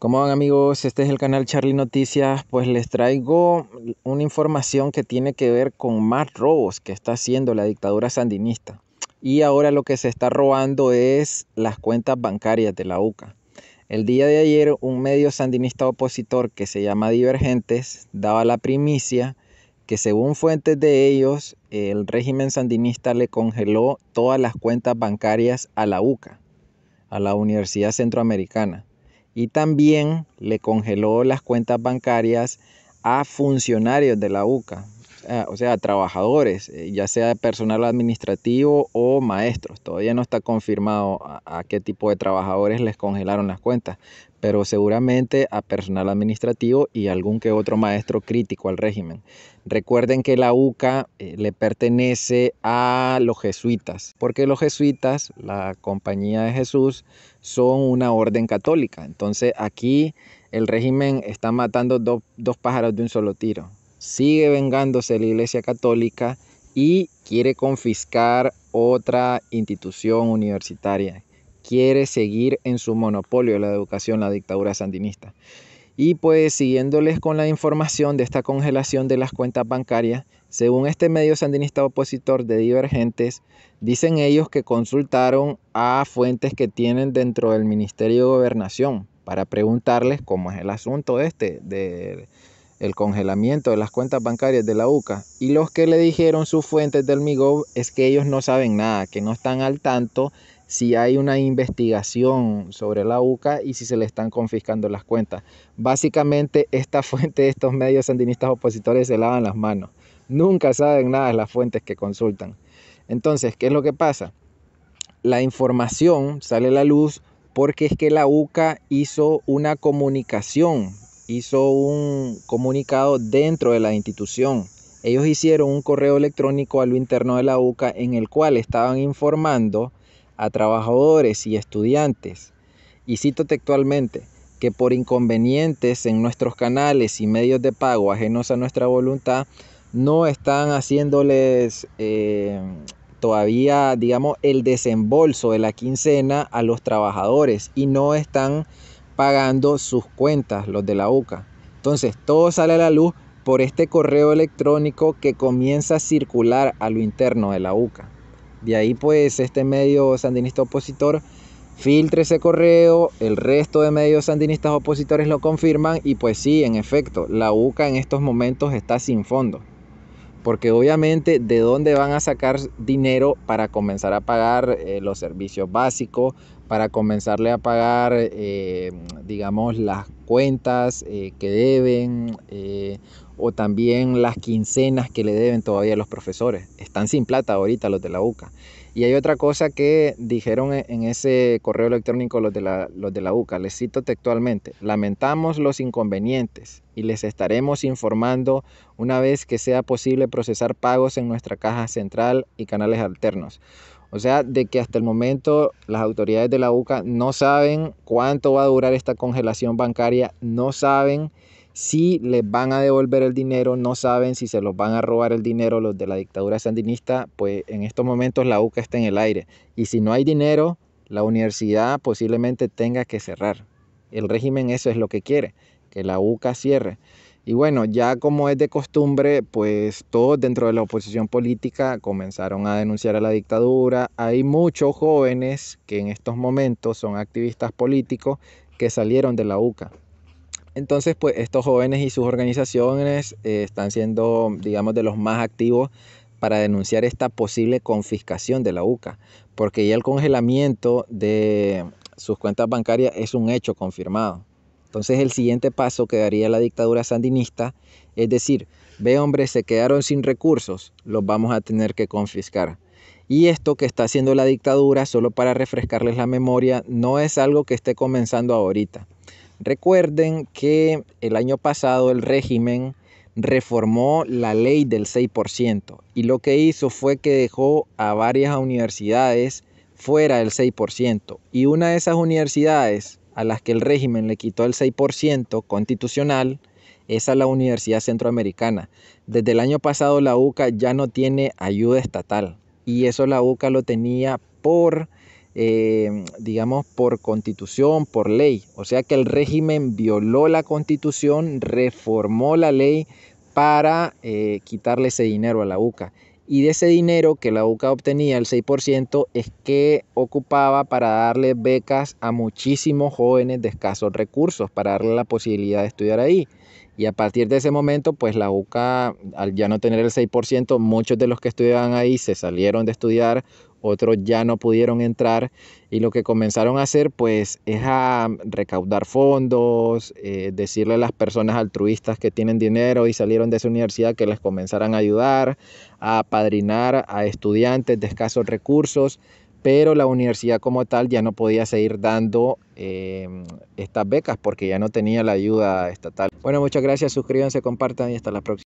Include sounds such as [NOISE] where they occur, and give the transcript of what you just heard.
¿Cómo van amigos? Este es el canal Charlie Noticias. Pues les traigo una información que tiene que ver con más robos que está haciendo la dictadura sandinista. Y ahora lo que se está robando es las cuentas bancarias de la UCA. El día de ayer un medio sandinista opositor que se llama Divergentes daba la primicia que según fuentes de ellos el régimen sandinista le congeló todas las cuentas bancarias a la UCA, a la Universidad Centroamericana y también le congeló las cuentas bancarias a funcionarios de la UCA o sea, trabajadores, eh, ya sea de personal administrativo o maestros. Todavía no está confirmado a, qué tipo de trabajadores les congelaron las cuentas, pero seguramente a personal administrativo y algún que otro maestro crítico al régimen. Recuerden que la UCA eh, le pertenece a los jesuitas, porque los jesuitas, la Compañía de Jesús, son una orden católica. Entonces aquí el régimen está matando dos pájaros de un solo tiro sigue vengándose la Iglesia Católica y quiere confiscar otra institución universitaria. Quiere seguir en su monopolio la educación, la dictadura sandinista. Y pues siguiéndoles con la información de esta congelación de las cuentas bancarias, según este medio sandinista opositor de Divergentes, dicen ellos que consultaron a fuentes que tienen dentro del Ministerio de Gobernación para preguntarles cómo es el asunto este de el congelamiento de las cuentas bancarias de la UCA. Y los que le dijeron sus fuentes del MIGOV es que ellos no saben nada, que no están al tanto si hay una investigación sobre la UCA y si se le están confiscando las cuentas. Básicamente esta [LAUGHS] fuente de estos medios sandinistas opositores se lavan las manos. Nunca saben nada de las fuentes que consultan. Entonces, ¿qué es lo que pasa? La información sale a la luz porque es que la UCA hizo una comunicación hizo un comunicado dentro de la institución. Ellos hicieron un correo electrónico a lo interno de la UCA en el cual estaban informando a trabajadores y estudiantes, y cito textualmente, que por inconvenientes en nuestros canales y medios de pago ajenos a nuestra voluntad, no están haciéndoles eh, todavía, digamos, el desembolso de la quincena a los trabajadores y no están pagando sus cuentas, los de la UCA. Entonces, todo sale a la luz por este correo electrónico que comienza a circular a lo interno de la UCA. De ahí pues este medio sandinista opositor filtra ese correo, el resto de medios sandinistas opositores lo confirman y pues sí, en efecto, la UCA en estos momentos está sin fondo. Porque obviamente de dónde van a sacar dinero para comenzar a pagar eh, los servicios básicos, para comenzarle a pagar, eh, digamos, las cuentas eh, que deben eh, o también las quincenas que le deben todavía los profesores. Están sin plata ahorita los de la UCA. Y hay otra cosa que dijeron e, en ese correo electrónico los de, la, los de la UCA, les cito textualmente, lamentamos los inconvenientes y les estaremos informando una vez que sea posible procesar pagos en nuestra caja central y canales alternos. O sea, de que hasta el momento las autoridades de la UCA no saben cuánto va a durar esta congelación bancaria, no saben si les van a devolver el dinero, no saben si se los van a robar el dinero los de la dictadura sandinista, pues en estos momentos la UCA está en el aire. Y si no hay dinero, la universidad posiblemente tenga que cerrar. El régimen eso es lo que quiere, que la UCA cierre. Y bueno, ya como es de costumbre, pues todos dentro de la oposición política comenzaron a denunciar a la dictadura. Hay muchos jóvenes que en estos momentos son activistas políticos que salieron de la UCA. Entonces, pues estos jóvenes y sus organizaciones eh, están siendo, digamos, de los más activos para denunciar esta posible confiscación de la UCA, porque ya el congelamiento de sus cuentas bancarias es un hecho confirmado. Entonces el siguiente paso que daría la dictadura sandinista es decir, ve hombres, se quedaron sin recursos, los vamos a tener que confiscar. Y esto que está haciendo la dictadura, solo para refrescarles la memoria, no es algo que esté comenzando ahorita. Recuerden que el año pasado el régimen reformó la ley del 6% y lo que hizo fue que dejó a varias universidades fuera del 6% y una de esas universidades a las que el régimen le quitó el 6% constitucional es a la Universidad Centroamericana. Desde el año pasado la UCA ya no tiene ayuda estatal y eso la UCA lo tenía por, eh, digamos, por constitución, por ley. O sea que el régimen violó la constitución, reformó la ley para eh, quitarle ese dinero a la UCA y de ese dinero que la UCA obtenía, el 6%, es que ocupaba para darle becas a muchísimos jóvenes de escasos recursos, para darle la posibilidad de estudiar ahí. Y a partir de ese momento, pues la UCA, al ya no tener el 6%, muchos de los que estudiaban ahí se salieron de estudiar otros ya no pudieron entrar y lo que comenzaron a hacer pues es a recaudar fondos, eh, decirle a las personas altruistas que tienen dinero y salieron de esa universidad que les comenzaran a ayudar, a padrinar a estudiantes de escasos recursos, pero la universidad como tal ya no podía seguir dando em, estas becas porque ya no tenía la ayuda estatal. Bueno, muchas gracias, suscríbanse, compartan y hasta la próxima.